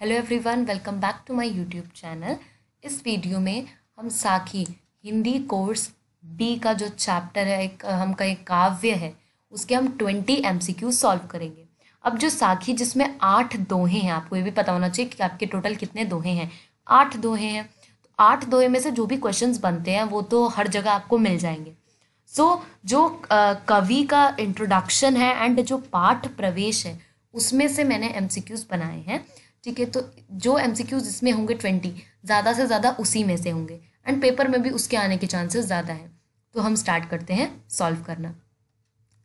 Hello everyone welcome back to my YouTube channel इस video में हम साखी हिंदी कोर्स बी का जो चैप्टर है एक हम का एक काव्य है उसके हम ट्वेंटी एमसीक्यू सॉल्व करेंगे अब जो साखी जिसमें आठ दोहे हैं आपको ये भी पता होना चाहिए कि आपके टोटल कितने दोहे हैं आठ दोहे हैं तो आठ दोहे में से जो भी क्वेश्चन बनते हैं वो तो हर जगह आपको मिल जाएंगे सो so, जो कवि का इंट्रोडक्शन है एंड जो पाठ प्रवेश है उसमें से मैंने एम बनाए हैं ठीक है तो जो एम इसमें होंगे ट्वेंटी ज़्यादा से ज़्यादा उसी में से होंगे एंड पेपर में भी उसके आने के चांसेस ज़्यादा हैं तो हम स्टार्ट करते हैं सॉल्व करना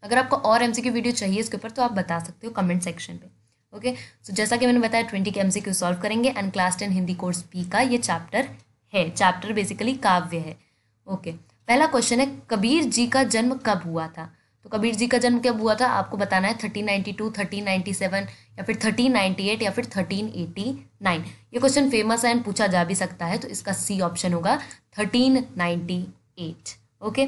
अगर आपको और एम वीडियो चाहिए इसके ऊपर तो आप बता सकते हो कमेंट सेक्शन पे ओके सो so, जैसा कि मैंने बताया ट्वेंटी के एम सॉल्व करेंगे and class ten Hindi course B का ये चैप्टर है चैप्टर बेसिकली काव्य है ओके okay. पहला क्वेश्चन है कबीर जी का जन्म कब हुआ था तो कबीर जी का जन्म कब हुआ था आपको बताना है thirteen ninety two thirteen ninety seven या फिर थर्टीन नाइन्टी एट या फिर थर्टीन एटी नाइन ये क्वेश्चन फेमस है एंड पूछा जा भी सकता है तो इसका सी ऑप्शन होगा थर्टीन नाइन्टी एट ओके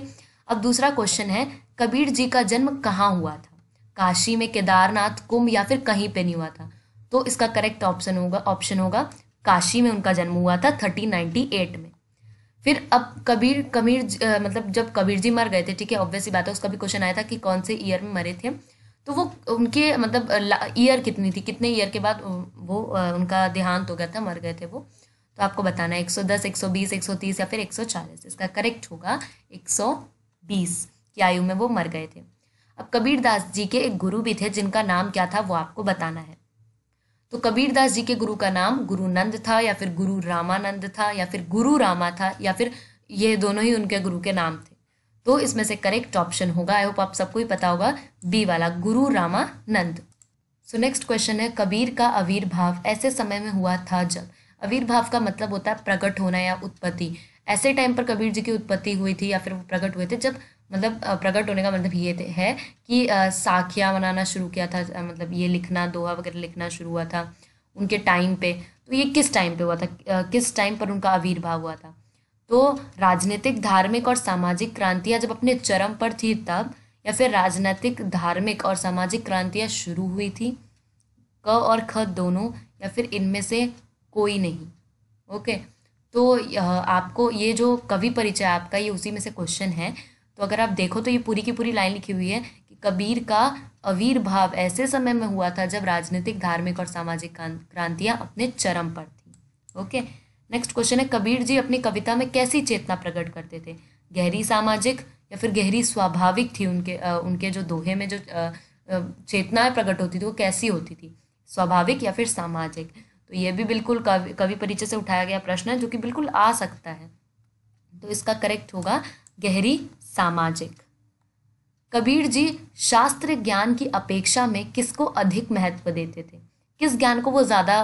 अब दूसरा क्वेश्चन है कबीर जी का जन्म कहाँ हुआ था काशी में केदारनाथ कुंभ या फिर कहीं पे नहीं हुआ था तो इसका करेक्ट ऑप्शन होगा ऑप्शन होगा काशी में उनका जन्म हुआ था थर्टीन नाइन्टी एट में फिर अब कबीर कबीर मतलब जब कबीर जी मर गए थे ठीक है ऑब्वियसली बात है उसका भी क्वेश्चन आया था कि कौन से ईयर में मरे थे तो वो उनके मतलब ईयर कितनी थी कितने ईयर के बाद वो उनका देहांत हो गया था मर गए थे वो तो आपको बताना है 110, 120, 130 या फिर 140 इसका करेक्ट होगा 120 की आयु में वो मर गए थे अब कबीर दास जी के एक गुरु भी थे जिनका नाम क्या था वो आपको बताना है तो कबीरदास जी के गुरु का नाम गुरु नंद था या फिर गुरु रामानंद था या फिर गुरु रामा था या फिर ये दोनों ही उनके गुरु के नाम थे तो इसमें से करेक्ट ऑप्शन होगा आई होप आप सबको ही पता होगा बी वाला गुरु रामानंद सो नेक्स्ट क्वेश्चन है कबीर का अवीर भाव ऐसे समय में हुआ था जब अवीर भाव का मतलब होता है प्रकट होना या उत्पत्ति ऐसे टाइम पर कबीर जी की उत्पत्ति हुई थी या फिर वो प्रकट हुए थे जब मतलब प्रकट होने का मतलब ये है कि साखियाँ बनाना शुरू किया था मतलब ये लिखना दोहा वगैरह लिखना शुरू हुआ था उनके टाइम पे तो ये किस टाइम पे हुआ था किस टाइम पर उनका आविर्भाव हुआ था तो राजनीतिक धार्मिक और सामाजिक क्रांतियाँ जब अपने चरम पर थी तब या फिर राजनीतिक धार्मिक और सामाजिक क्रांतियाँ शुरू हुई थी क और ख दोनों या फिर इनमें से कोई नहीं ओके तो आपको ये जो कवि परिचय आपका ये उसी में से क्वेश्चन है तो अगर आप देखो तो ये पूरी की पूरी लाइन लिखी हुई है कि कबीर का अवीर भाव ऐसे समय में हुआ था जब राजनीतिक धार्मिक और सामाजिक क्रांतियाँ अपने चरम पर थी ओके नेक्स्ट क्वेश्चन है कबीर जी अपनी कविता में कैसी चेतना प्रकट करते थे गहरी सामाजिक या फिर गहरी स्वाभाविक थी उनके आ, उनके जो दोहे में जो चेतनाएं प्रकट होती थी वो कैसी होती थी स्वाभाविक या फिर सामाजिक तो ये भी बिल्कुल कवि कवि परिचय से उठाया गया प्रश्न है जो कि बिल्कुल आ सकता है तो इसका करेक्ट होगा गहरी सामाजिक कबीर जी शास्त्र ज्ञान की अपेक्षा में किसको अधिक महत्व देते थे किस ज्ञान को वो ज़्यादा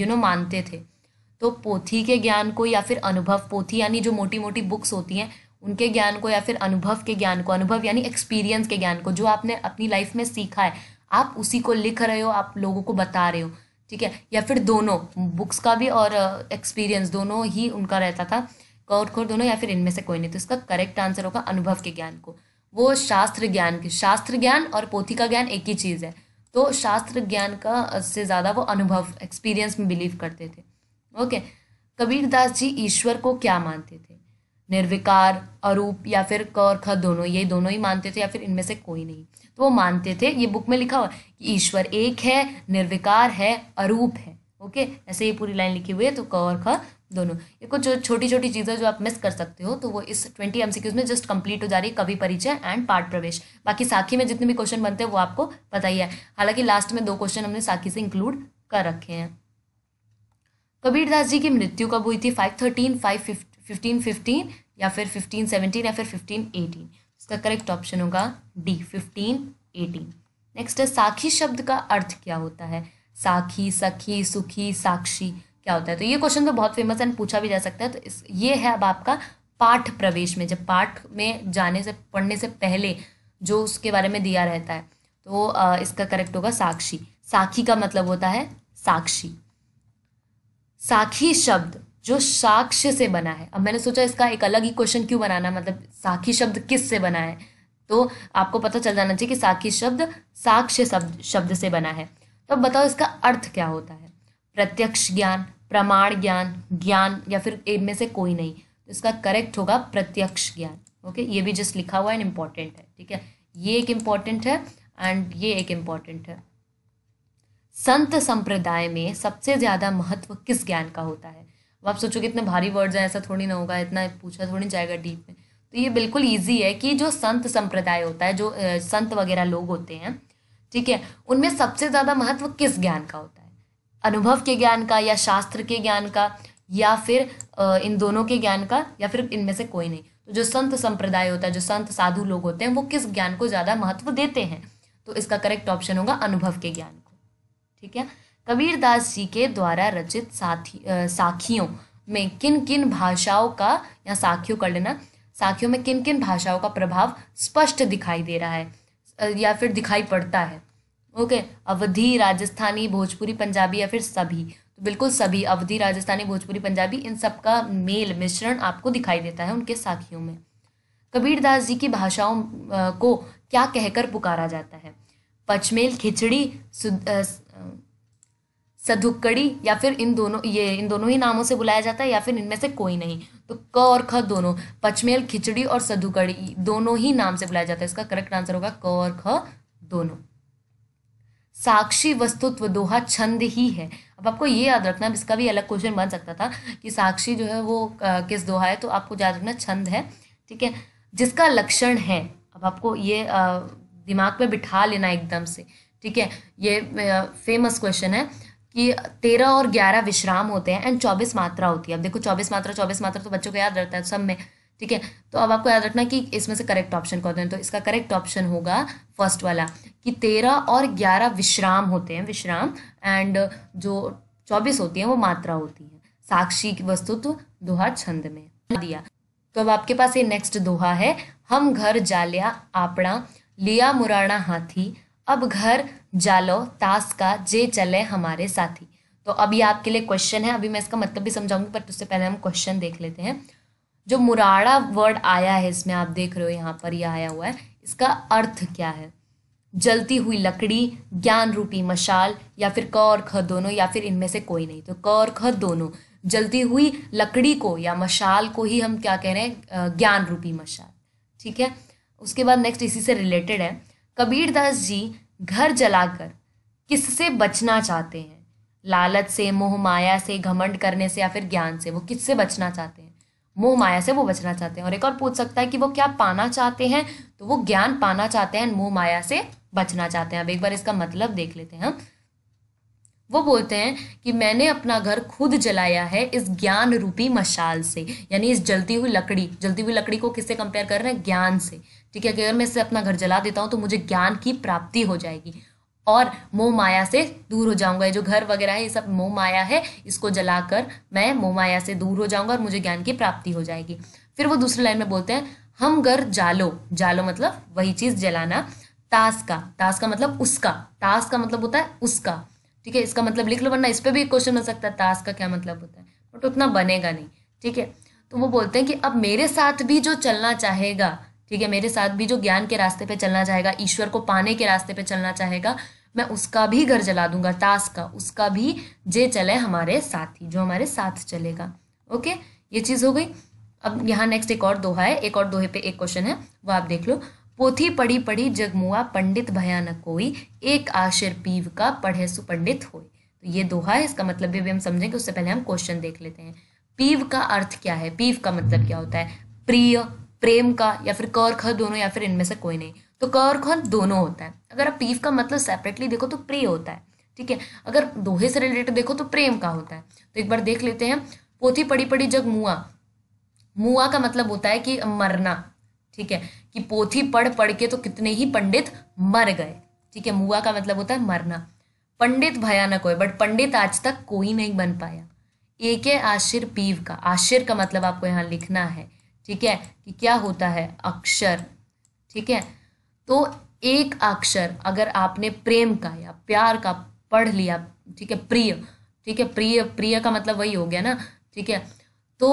यू नो मानते थे तो पोथी के ज्ञान को या फिर अनुभव पोथी यानी जो मोटी मोटी बुक्स होती हैं उनके ज्ञान को या फिर अनुभव के ज्ञान को अनुभव यानी एक्सपीरियंस के ज्ञान को जो आपने अपनी लाइफ में सीखा है आप उसी को लिख रहे हो आप लोगों को बता रहे हो ठीक है या फिर दोनों बुक्स का भी और एक्सपीरियंस दोनों ही उनका रहता था कौटखोर दोनों या फिर इनमें से कोई नहीं तो इसका करेक्ट आंसर होगा अनुभव के ज्ञान को वो शास्त्र ज्ञान की शास्त्र ज्ञान और पोथी का ज्ञान एक ही चीज़ है तो शास्त्र ज्ञान का से ज़्यादा वो अनुभव एक्सपीरियंस में बिलीव करते थे ओके कबीरदास जी ईश्वर को क्या मानते थे निर्विकार अरूप या फिर क और ख दोनों ये दोनों ही मानते थे या फिर इनमें से कोई नहीं तो वो मानते थे ये बुक में लिखा हुआ कि ईश्वर एक है निर्विकार है अरूप है ओके ऐसे ये पूरी लाइन लिखी हुई है तो क और ख दोनों ये कुछ जो छोटी छोटी चीज़ें जो आप मिस कर सकते हो तो वो इस ट्वेंटी एम में जस्ट कंप्लीट हो जा रही है कवि परिचय एंड पाठ प्रवेश बाकी साखी में जितने भी क्वेश्चन बनते हैं वो आपको पता ही है हालांकि लास्ट में दो क्वेश्चन हमने साखी से इंक्लूड कर रखे हैं कबीरदास जी की मृत्यु कब हुई थी five thirteen five fifteen fifteen या फिर फिफ्टीन सेवनटीन या फिर फिफ्टीन एटीन इसका करेक्ट ऑप्शन होगा डी फिफ्टीन एटीन नेक्स्ट है साखी शब्द का अर्थ क्या होता है साखी सखी सुखी साक्षी क्या होता है तो ये क्वेश्चन तो बहुत फेमस एंड पूछा भी जा सकता है तो इस ये है अब आपका पाठ प्रवेश में जब पाठ में जाने से पढ़ने से पहले जो उसके बारे में दिया रहता है तो आ, इसका करेक्ट होगा साक्षी साखी का मतलब होता है साक्षी साखी शब्द जो साक्ष्य से बना है अब मैंने सोचा इसका एक अलग ही क्वेश्चन क्यों बनाना मतलब साखी शब्द किस से बना है तो आपको पता चल जाना चाहिए कि साखी शब्द साक्ष्य शब्द शब्द से बना है तो अब बताओ इसका अर्थ क्या होता है प्रत्यक्ष ज्ञान प्रमाण ज्ञान ज्ञान या फिर इनमें से कोई नहीं तो इसका करेक्ट होगा प्रत्यक्ष ज्ञान ओके ये भी जस्ट लिखा हुआ एंड इम्पॉर्टेंट है ठीक है ये एक इम्पॉर्टेंट है एंड ये एक इम्पॉर्टेंट है संत संप्रदाय में सबसे ज़्यादा महत्व किस ज्ञान का होता है अब आप सोचो कि इतने भारी वर्ड्स हैं ऐसा थोड़ी ना होगा इतना पूछा थोड़ी जाएगा डीप में तो ये बिल्कुल ईजी है कि जो संत संप्रदाय होता है जो संत वगैरह लोग होते हैं ठीक है उनमें सबसे ज़्यादा महत्व किस ज्ञान का होता है अनुभव के ज्ञान का या शास्त्र के ज्ञान का या फिर इन दोनों के ज्ञान का या फिर इनमें से कोई नहीं तो जो संत संप्रदाय होता है जो संत साधु लोग होते हैं वो किस ज्ञान को ज़्यादा महत्व देते हैं तो इसका करेक्ट ऑप्शन होगा अनुभव के ज्ञान को ठीक है कबीरदास जी के द्वारा रचित साथी साखियों में किन किन भाषाओं का या साखियों कर लेना साखियों में किन किन भाषाओं का प्रभाव स्पष्ट दिखाई दे रहा है या फिर दिखाई पड़ता है ओके अवधि राजस्थानी भोजपुरी पंजाबी या फिर सभी तो बिल्कुल सभी अवधि राजस्थानी भोजपुरी पंजाबी इन सब का मेल मिश्रण आपको दिखाई देता है उनके साखियों में कबीरदास जी की भाषाओं को क्या कहकर पुकारा जाता है पचमेल खिचड़ी सधुक्कड़ी या फिर इन दोनों ये इन दोनों ही नामों से बुलाया जाता है या फिर इनमें से कोई नहीं तो क और ख दोनों पचमेल खिचड़ी और सधुकड़ी दोनों ही नाम से बुलाया जाता है इसका करेक्ट आंसर होगा क और ख दोनों साक्षी वस्तुत्व दोहा छंद ही है अब आपको ये याद रखना इसका भी अलग क्वेश्चन बन सकता था कि साक्षी जो है वो आ, किस दोहा है तो आपको याद रखना छंद है ठीक है जिसका लक्षण है अब आपको ये आ, दिमाग में बिठा लेना एकदम से ठीक है ये फेमस क्वेश्चन है कि तेरह और ग्यारह विश्राम होते हैं एंड चौबीस मात्रा होती है अब देखो चौबीस मात्रा चौबीस मात्रा तो बच्चों को याद रहता है सब में ठीक है तो अब आपको याद रखना कि इसमें से करेक्ट ऑप्शन कौन है तो इसका करेक्ट ऑप्शन होगा फर्स्ट वाला कि तेरह और ग्यारह विश्राम होते हैं विश्राम एंड जो चौबीस होती है वो मात्रा होती है साक्षी की वस्तु तो दोहा छंद में दिया तो अब आपके पास ये नेक्स्ट दोहा है हम घर जालिया आपड़ा लिया मुराना हाथी अब घर जालो तास का जे चले हमारे साथी तो अभी आपके लिए क्वेश्चन है अभी मैं इसका मतलब भी समझाऊंगी पर उससे पहले हम क्वेश्चन देख लेते हैं जो मुराड़ा वर्ड आया है इसमें आप देख रहे हो यहाँ पर यह आया हुआ है इसका अर्थ क्या है जलती हुई लकड़ी ज्ञान रूपी मशाल या फिर क और ख दोनों या फिर इनमें से कोई नहीं तो क और ख दोनों जलती हुई लकड़ी को या मशाल को ही हम क्या कह रहे हैं ज्ञान रूपी मशाल ठीक है उसके बाद नेक्स्ट इसी से रिलेटेड है कबीर दास जी घर जलाकर किससे बचना चाहते हैं लालच से मोह माया से घमंड करने से या फिर ज्ञान से वो किससे बचना चाहते हैं मोह माया से वो बचना चाहते हैं और एक और पूछ सकता है कि वो क्या पाना चाहते हैं तो वो ज्ञान पाना चाहते हैं मोह माया से बचना चाहते हैं अब एक बार इसका मतलब देख लेते हैं हम वो बोलते हैं कि मैंने अपना घर खुद जलाया है इस ज्ञान रूपी मशाल से यानी इस जलती हुई लकड़ी जलती हुई लकड़ी को किससे कंपेयर कर रहे हैं ज्ञान से ठीक है कि अगर मैं इससे अपना घर जला देता हूं तो मुझे ज्ञान की प्राप्ति हो जाएगी और मोह माया से दूर हो जाऊंगा ये जो घर वगैरह है ये सब मोह माया है इसको जलाकर मैं मोह माया से दूर हो जाऊंगा और मुझे ज्ञान की प्राप्ति हो जाएगी फिर वो दूसरी लाइन में बोलते हैं हम घर जालो जालो मतलब वही चीज जलाना तास का तास का मतलब उसका तास का मतलब होता है उसका ठीक है इसका मतलब लिख लो वरना इस पर भी क्वेश्चन हो सकता है तास का क्या मतलब होता है बट उतना बनेगा नहीं ठीक है तो वो बोलते हैं कि अब मेरे साथ भी जो चलना चाहेगा ठीक है मेरे साथ भी जो ज्ञान के रास्ते पे चलना चाहेगा ईश्वर को पाने के रास्ते पे चलना चाहेगा मैं उसका भी घर जला दूंगा ताश का उसका भी जे चले हमारे साथी जो हमारे साथ चलेगा ओके ये चीज़ हो गई अब यहाँ नेक्स्ट एक और दोहा है एक और दोहे पे एक क्वेश्चन है वो आप देख लो पोथी पढ़ी पढ़ी जगमुआ पंडित भयानक कोई एक आशिर पीव का पढ़े सुपंडित हो तो ये दोहा है इसका मतलब भी हम समझेंगे उससे पहले हम क्वेश्चन देख लेते हैं पीव का अर्थ क्या है पीव का मतलब क्या होता है प्रिय प्रेम का या फिर कर ख दोनों या फिर इनमें से कोई नहीं तो क और ख दोनों होता है अगर आप पीफ का मतलब सेपरेटली देखो तो प्रे होता है ठीक है अगर दोहे से रिलेटेड देखो तो प्रेम का होता है तो एक बार देख लेते हैं पोथी पड़ी पड़ी जग मुआ मुआ का मतलब होता है कि मरना ठीक है कि पोथी पढ़ पढ़ के तो कितने ही पंडित मर गए ठीक है मुआ का मतलब होता है मरना पंडित भयानक हुए बट पंडित आज तक कोई नहीं बन पाया एक है आशिर पीव का आशिर का मतलब आपको यहाँ लिखना है ठीक है कि क्या होता है अक्षर ठीक है तो एक अक्षर अगर आपने प्रेम का या प्यार का पढ़ लिया ठीक है प्रिय ठीक है प्रिय प्रिय का मतलब वही हो गया ना ठीक है तो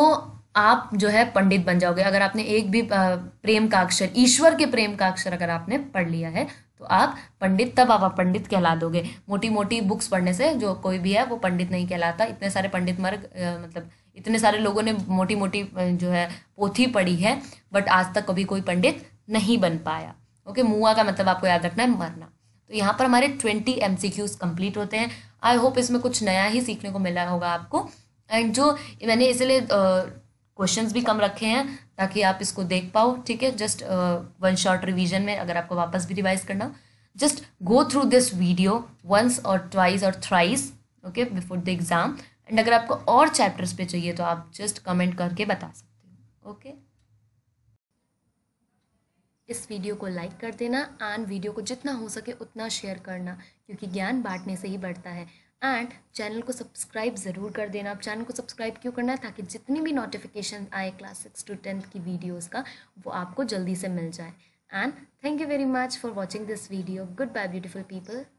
आप जो है पंडित बन जाओगे अगर आपने एक भी प्रेम का अक्षर ईश्वर के प्रेम का अक्षर अगर आपने पढ़ लिया है तो आप पंडित तब आप पंडित कहला दोगे मोटी मोटी बुक्स पढ़ने से जो कोई भी है वो पंडित नहीं कहलाता इतने सारे पंडित मर्ग मतलब इतने सारे लोगों ने मोटी मोटी जो है पोथी पढ़ी है बट आज तक कभी कोई पंडित नहीं बन पाया ओके मुआ का मतलब आपको याद रखना है मरना तो यहाँ पर हमारे twenty M C Qs complete होते हैं आई होप इसमें कुछ नया ही सीखने को मिला होगा आपको एंड जो मैंने इसलिए क्वेश्चन भी कम रखे हैं ताकि आप इसको देख पाओ ठीक है जस्ट वन शॉर्ट रिविजन में अगर आपको वापस भी रिवाइज करना हो go through this video once और ट्वाइस और thrice okay before the exam and अगर आपको और चैप्टर्स पे चाहिए तो आप जस्ट कमेंट करके बता सकते हो ओके okay? इस वीडियो को लाइक कर देना एंड वीडियो को जितना हो सके उतना शेयर करना क्योंकि ज्ञान बांटने से ही बढ़ता है एंड चैनल को सब्सक्राइब ज़रूर कर देना आप चैनल को सब्सक्राइब क्यों करना है ताकि जितनी भी नोटिफिकेशन आए क्लास सिक्स टू टेंथ की वीडियोज़ का वो आपको जल्दी से मिल जाए and thank you very much for watching this video goodbye beautiful people